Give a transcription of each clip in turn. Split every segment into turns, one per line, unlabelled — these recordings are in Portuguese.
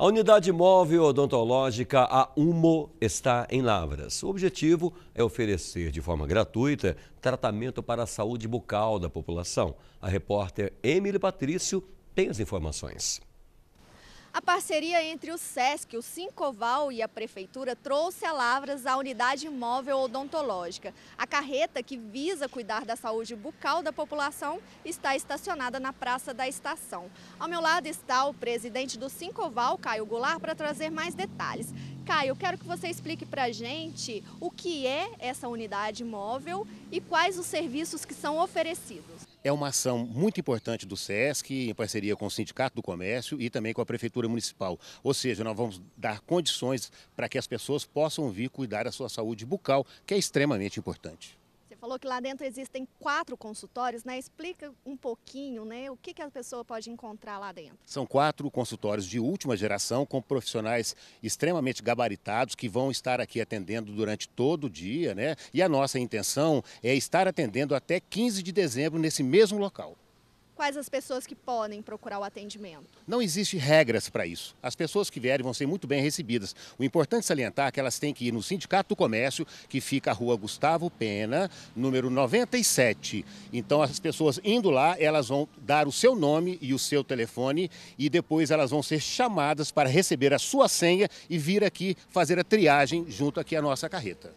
A unidade móvel odontológica A Humo está em Lavras. O objetivo é oferecer de forma gratuita tratamento para a saúde bucal da população. A repórter Emily Patrício tem as informações.
A parceria entre o SESC, o Sincoval e a Prefeitura trouxe a Lavras a unidade móvel odontológica. A carreta que visa cuidar da saúde bucal da população está estacionada na Praça da Estação. Ao meu lado está o presidente do Sincoval, Caio Goulart, para trazer mais detalhes. Caio, quero que você explique para a gente o que é essa unidade móvel e quais os serviços que são oferecidos.
É uma ação muito importante do SESC, em parceria com o Sindicato do Comércio e também com a Prefeitura Municipal. Ou seja, nós vamos dar condições para que as pessoas possam vir cuidar da sua saúde bucal, que é extremamente importante
falou que lá dentro existem quatro consultórios, né? Explica um pouquinho, né? O que, que a pessoa pode encontrar lá dentro?
São quatro consultórios de última geração com profissionais extremamente gabaritados que vão estar aqui atendendo durante todo o dia, né? E a nossa intenção é estar atendendo até 15 de dezembro nesse mesmo local
quais as pessoas que podem procurar o atendimento?
Não existem regras para isso. As pessoas que vierem vão ser muito bem recebidas. O importante é salientar é que elas têm que ir no Sindicato do Comércio, que fica a rua Gustavo Pena, número 97. Então, as pessoas indo lá, elas vão dar o seu nome e o seu telefone e depois elas vão ser chamadas para receber a sua senha e vir aqui fazer a triagem junto aqui à nossa carreta.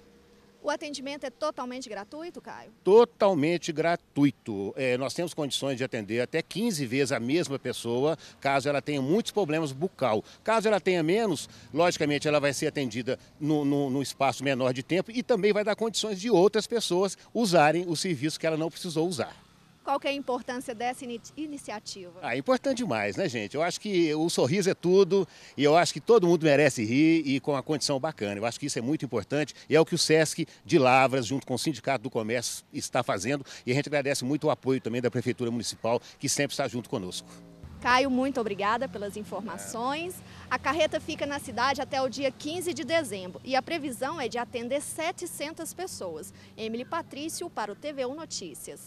O atendimento é totalmente gratuito, Caio?
Totalmente gratuito. É, nós temos condições de atender até 15 vezes a mesma pessoa, caso ela tenha muitos problemas bucal. Caso ela tenha menos, logicamente ela vai ser atendida num no espaço menor de tempo e também vai dar condições de outras pessoas usarem o serviço que ela não precisou usar.
Qual que é a importância dessa iniciativa?
Ah, é importante demais, né, gente? Eu acho que o sorriso é tudo e eu acho que todo mundo merece rir e com a condição bacana. Eu acho que isso é muito importante e é o que o SESC de Lavras, junto com o Sindicato do Comércio, está fazendo. E a gente agradece muito o apoio também da Prefeitura Municipal, que sempre está junto conosco.
Caio, muito obrigada pelas informações. A carreta fica na cidade até o dia 15 de dezembro e a previsão é de atender 700 pessoas. Emily Patrício para o TV1 Notícias.